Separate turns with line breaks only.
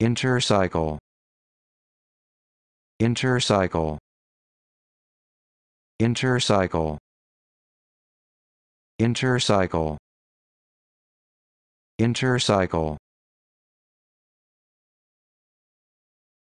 intercycle intercycle intercycle intercycle intercycle